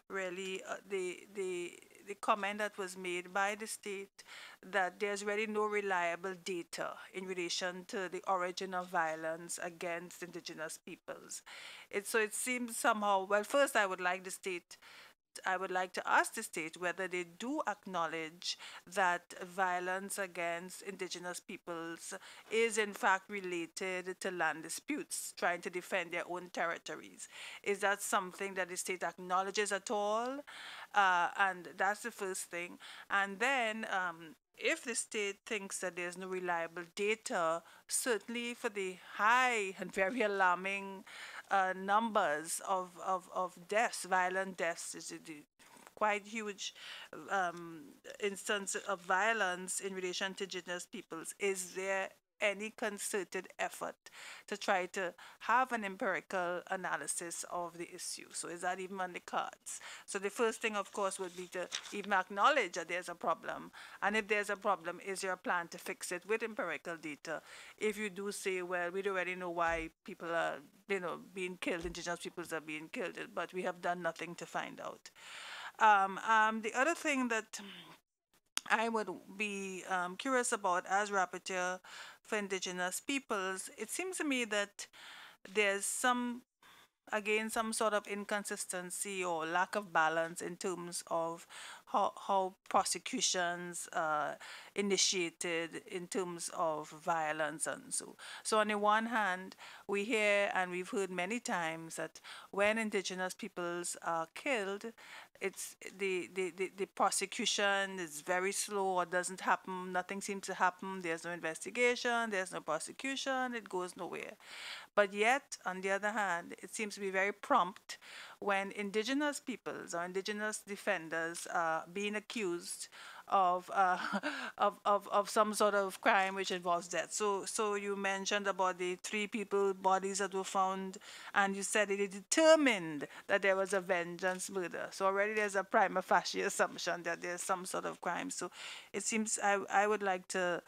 really uh, the the the comment that was made by the state that there's really no reliable data in relation to the origin of violence against indigenous peoples. It, so it seems somehow, well, first I would like the state I would like to ask the state whether they do acknowledge that violence against indigenous peoples is in fact related to land disputes, trying to defend their own territories. Is that something that the state acknowledges at all? Uh, and that's the first thing. And then um, if the state thinks that there's no reliable data, certainly for the high and very alarming uh, numbers of, of, of deaths, violent deaths. is quite huge um, instance of violence in relation to indigenous peoples. Is there any concerted effort to try to have an empirical analysis of the issue. So is that even on the cards? So the first thing, of course, would be to even acknowledge that there's a problem. And if there's a problem, is there a plan to fix it with empirical data? If you do say, well, we already know why people are, you know, being killed, indigenous peoples are being killed, but we have done nothing to find out. Um, um, the other thing that I would be um, curious about as rapporteur for indigenous peoples. It seems to me that there's some, again, some sort of inconsistency or lack of balance in terms of how, how prosecutions uh, initiated in terms of violence and so. So on the one hand, we hear and we've heard many times that when indigenous peoples are killed, it's the, the, the, the prosecution is very slow or doesn't happen, nothing seems to happen, there's no investigation, there's no prosecution, it goes nowhere. But yet, on the other hand, it seems to be very prompt when indigenous peoples or indigenous defenders are being accused of, uh, of, of, of some sort of crime which involves death. So, so you mentioned about the three people bodies that were found, and you said it is determined that there was a vengeance murder. So already there's a prima facie assumption that there's some sort of crime. So it seems I, I would like to,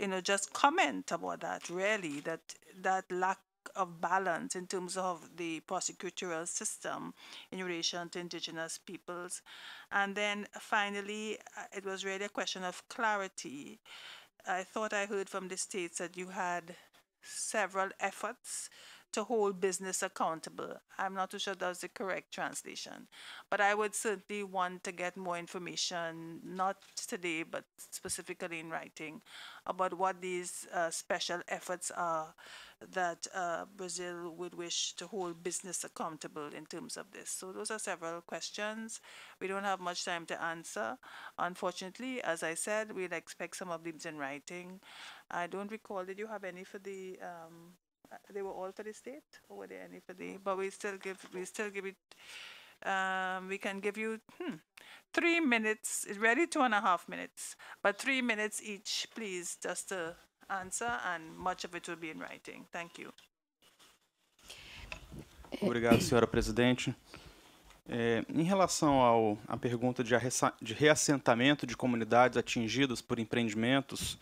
you know, just comment about that really, that that lack of balance in terms of the prosecutorial system in relation to indigenous peoples. And then finally, uh, it was really a question of clarity. I thought I heard from the states that you had several efforts to hold business accountable. I'm not too sure that's the correct translation. But I would certainly want to get more information, not today, but specifically in writing, about what these uh, special efforts are that uh, Brazil would wish to hold business accountable in terms of this. So those are several questions. We don't have much time to answer. Unfortunately, as I said, we would expect some of these in writing. I don't recall, did you have any for the um, they were all state over there, Anybody? But we still give we still give it. Um, we can give you hmm, three minutes. Ready, two and a half minutes, but three minutes each, please, just to answer, and much of it will be in writing. Thank you. Eh, Obrigado, senhora presidente. É, em relação ao, à pergunta de, de reassentamento de comunidades atingidas por empreendimentos,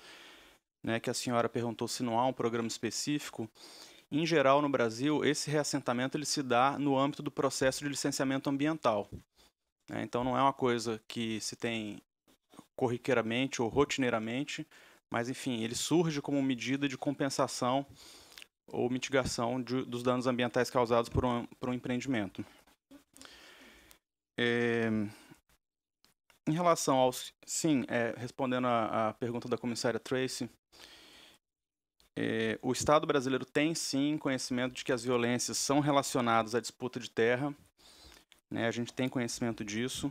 né, que a senhora perguntou se não há um programa específico. Em geral, no Brasil, esse reassentamento ele se dá no âmbito do processo de licenciamento ambiental. Né? Então, não é uma coisa que se tem corriqueiramente ou rotineiramente, mas, enfim, ele surge como medida de compensação ou mitigação de, dos danos ambientais causados por um, por um empreendimento. É, em relação aos. Sim, é, respondendo à pergunta da comissária Tracy, é, o Estado brasileiro tem sim conhecimento de que as violências são relacionadas à disputa de terra. Né, a gente tem conhecimento disso.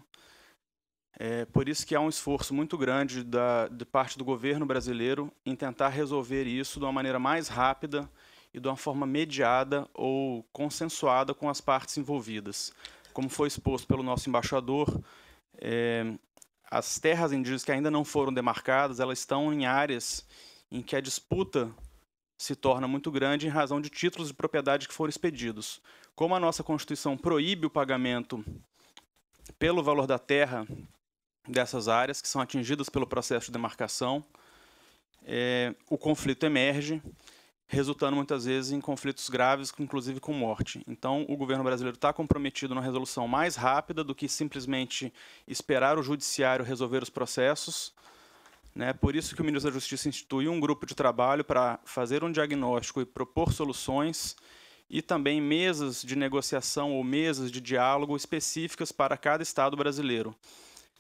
É, por isso que há um esforço muito grande da, de parte do governo brasileiro em tentar resolver isso de uma maneira mais rápida e de uma forma mediada ou consensuada com as partes envolvidas. Como foi exposto pelo nosso embaixador, é, as terras indígenas que ainda não foram demarcadas, elas estão em áreas em que a disputa se torna muito grande em razão de títulos de propriedade que foram expedidos. Como a nossa Constituição proíbe o pagamento pelo valor da terra dessas áreas que são atingidas pelo processo de demarcação, é, o conflito emerge resultando muitas vezes em conflitos graves, inclusive com morte. Então, o governo brasileiro está comprometido numa resolução mais rápida do que simplesmente esperar o judiciário resolver os processos. Né? Por isso que o ministro da Justiça instituiu um grupo de trabalho para fazer um diagnóstico e propor soluções e também mesas de negociação ou mesas de diálogo específicas para cada estado brasileiro,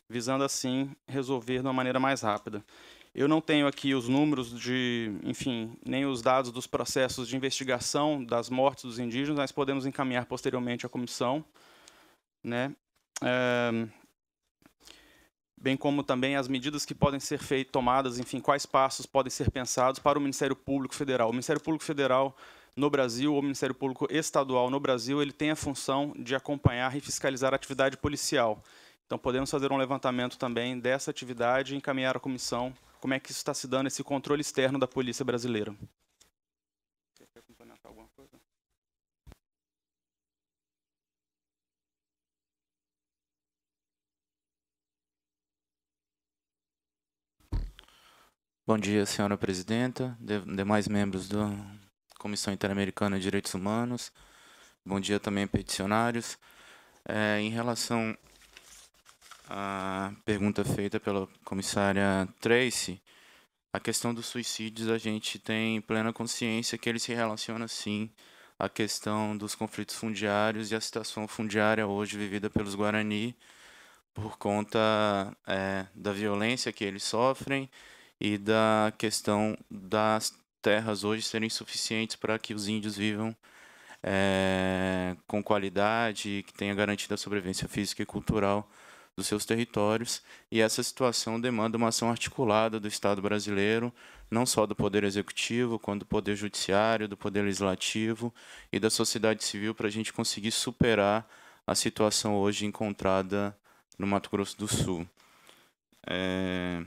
visando assim resolver de uma maneira mais rápida. Eu não tenho aqui os números de, enfim, nem os dados dos processos de investigação das mortes dos indígenas, mas podemos encaminhar posteriormente à comissão, né? É, bem como também as medidas que podem ser feitas, tomadas, enfim, quais passos podem ser pensados para o Ministério Público Federal. O Ministério Público Federal no Brasil, o Ministério Público Estadual no Brasil, ele tem a função de acompanhar e fiscalizar a atividade policial. Então, podemos fazer um levantamento também dessa atividade e encaminhar a comissão como é que isso está se dando, esse controle externo da polícia brasileira. Bom dia, senhora presidenta, demais membros da Comissão Interamericana de Direitos Humanos. Bom dia também, peticionários. É, em relação a pergunta feita pela comissária Tracy, a questão dos suicídios a gente tem plena consciência que ele se relaciona sim à questão dos conflitos fundiários e à situação fundiária hoje vivida pelos Guarani por conta é, da violência que eles sofrem e da questão das terras hoje serem suficientes para que os índios vivam é, com qualidade, que tenha garantido a sobrevivência física e cultural dos seus territórios, e essa situação demanda uma ação articulada do Estado brasileiro, não só do Poder Executivo, quanto do Poder Judiciário, do Poder Legislativo e da sociedade civil, para a gente conseguir superar a situação hoje encontrada no Mato Grosso do Sul. É...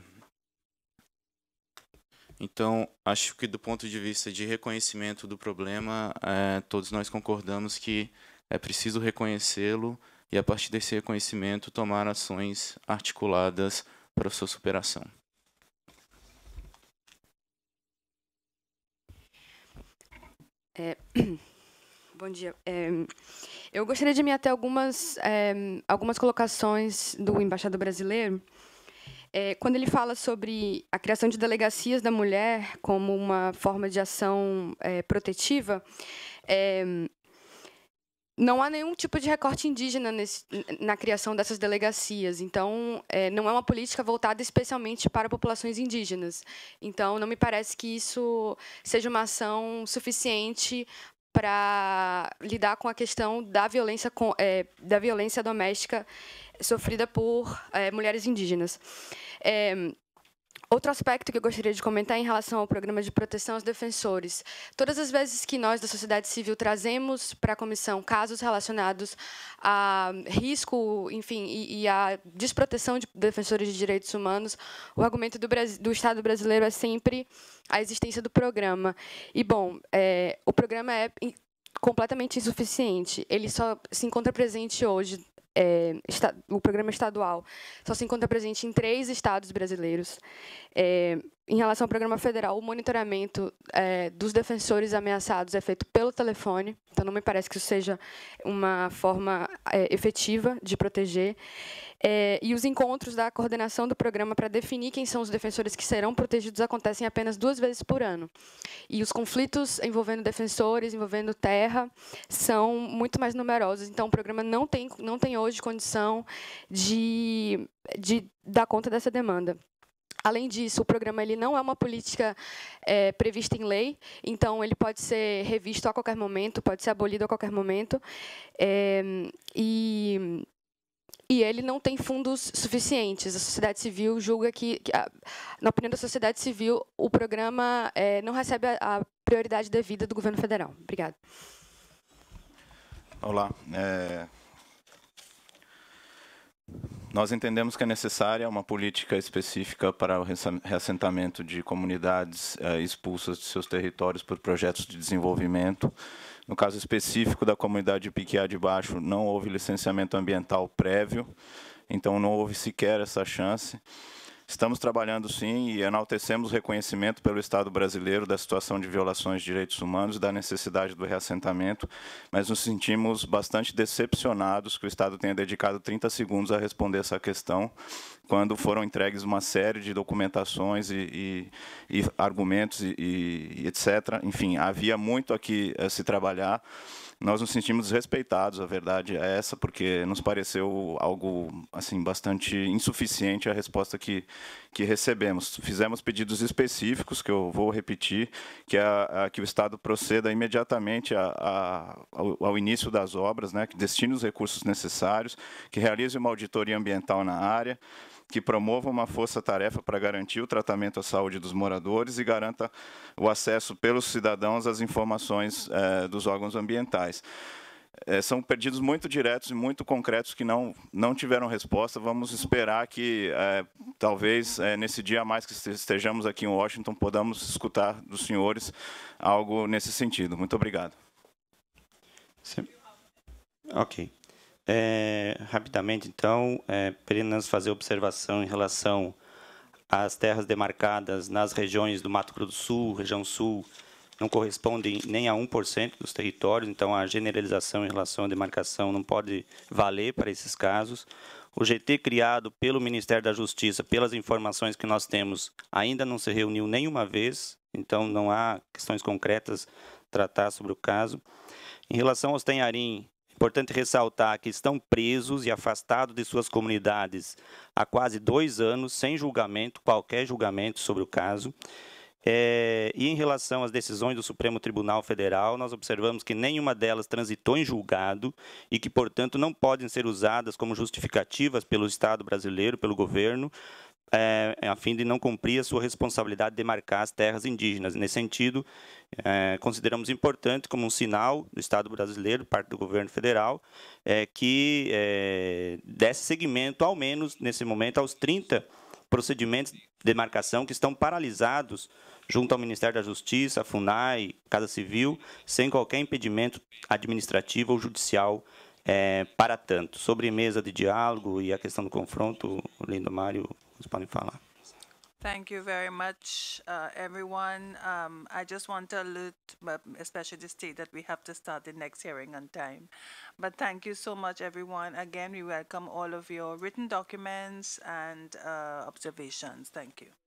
Então, acho que do ponto de vista de reconhecimento do problema, é, todos nós concordamos que é preciso reconhecê-lo e, a partir desse reconhecimento, tomar ações articuladas para sua superação. É, bom dia. É, eu gostaria de me até algumas, é, algumas colocações do embaixador brasileiro. É, quando ele fala sobre a criação de delegacias da mulher como uma forma de ação é, protetiva, é, não há nenhum tipo de recorte indígena nesse, na criação dessas delegacias. Então, é, não é uma política voltada especialmente para populações indígenas. Então, não me parece que isso seja uma ação suficiente para lidar com a questão da violência, com, é, da violência doméstica sofrida por é, mulheres indígenas. É, Outro aspecto que eu gostaria de comentar é em relação ao programa de proteção aos defensores. Todas as vezes que nós, da sociedade civil, trazemos para a comissão casos relacionados a risco, enfim, e, e a desproteção de defensores de direitos humanos, o argumento do, Brasil, do Estado brasileiro é sempre a existência do programa. E, bom, é, o programa é completamente insuficiente. Ele só se encontra presente hoje é, está, o programa estadual só se encontra presente em três estados brasileiros. É, em relação ao programa federal, o monitoramento é, dos defensores ameaçados é feito pelo telefone, então não me parece que isso seja uma forma é, efetiva de proteger. É, e os encontros da coordenação do programa para definir quem são os defensores que serão protegidos acontecem apenas duas vezes por ano. E os conflitos envolvendo defensores, envolvendo terra, são muito mais numerosos. Então, o programa não tem, não tem hoje condição de, de dar conta dessa demanda. Além disso, o programa ele não é uma política é, prevista em lei, então ele pode ser revisto a qualquer momento, pode ser abolido a qualquer momento. É, e e ele não tem fundos suficientes. A sociedade civil julga que, que a, na opinião da sociedade civil, o programa é, não recebe a, a, prioridade devida do governo federal. Obrigado. Olá. É... Nós entendemos que é necessária uma política específica para o reassentamento de comunidades eh, expulsas de seus territórios por projetos de desenvolvimento. No caso específico da comunidade de Piquiá de Baixo, não houve licenciamento ambiental prévio, então não houve sequer essa chance. Estamos trabalhando sim e enaltecemos o reconhecimento pelo Estado brasileiro da situação de violações de direitos humanos e da necessidade do reassentamento, mas nos sentimos bastante decepcionados que o Estado tenha dedicado 30 segundos a responder essa questão, quando foram entregues uma série de documentações e, e, e argumentos e, e etc. Enfim, havia muito aqui a eh, se trabalhar nós nos sentimos desrespeitados, a verdade é essa, porque nos pareceu algo assim bastante insuficiente a resposta que, que recebemos. Fizemos pedidos específicos, que eu vou repetir, que, a, a que o Estado proceda imediatamente a, a, ao, ao, início das obras, né, que destine os recursos necessários, que realize uma auditoria ambiental na área, que promova uma força-tarefa para garantir o tratamento à saúde dos moradores e garanta o acesso pelos cidadãos às informações eh, dos órgãos ambientais. Eh, são pedidos muito diretos e muito concretos que não, não tiveram resposta. Vamos esperar que, eh, talvez, nesse dia a mais que estejamos aqui em Washington, podamos escutar dos senhores algo nesse sentido. Muito obrigado. Sim. Ok. É, rapidamente, então, é, apenas fazer observação em relação às terras demarcadas nas regiões do Mato Grosso do Sul, região sul, não correspondem nem a 1% dos territórios, então a generalização em relação à demarcação não pode valer para esses casos. O GT criado pelo Ministério da Justiça, pelas informações que nós temos, ainda não se reuniu nenhuma vez, então não há questões concretas a tratar sobre o caso. Em relação aos Tenharim, Importante ressaltar que estão presos e afastados de suas comunidades há quase dois anos, sem julgamento, qualquer julgamento sobre o caso. É, e em relação às decisões do Supremo Tribunal Federal, nós observamos que nenhuma delas transitou em julgado e que, portanto, não podem ser usadas como justificativas pelo Estado brasileiro, pelo governo, é, é, a fim de não cumprir a sua responsabilidade de marcar as terras indígenas. Nesse sentido, é, consideramos importante como um sinal do Estado brasileiro, parte do governo federal, é, que é, desse seguimento, ao menos nesse momento, aos 30 procedimentos de demarcação que estão paralisados junto ao Ministério da Justiça, FUNAI, Casa Civil, sem qualquer impedimento administrativo ou judicial é, para tanto. Sobre mesa de diálogo e a questão do confronto, Lindo Mário Ms. Panifala. Thank you very much, uh, everyone. Um, I just want to alert, especially the state, that we have to start the next hearing on time. But thank you so much, everyone. Again, we welcome all of your written documents and uh, observations. Thank you.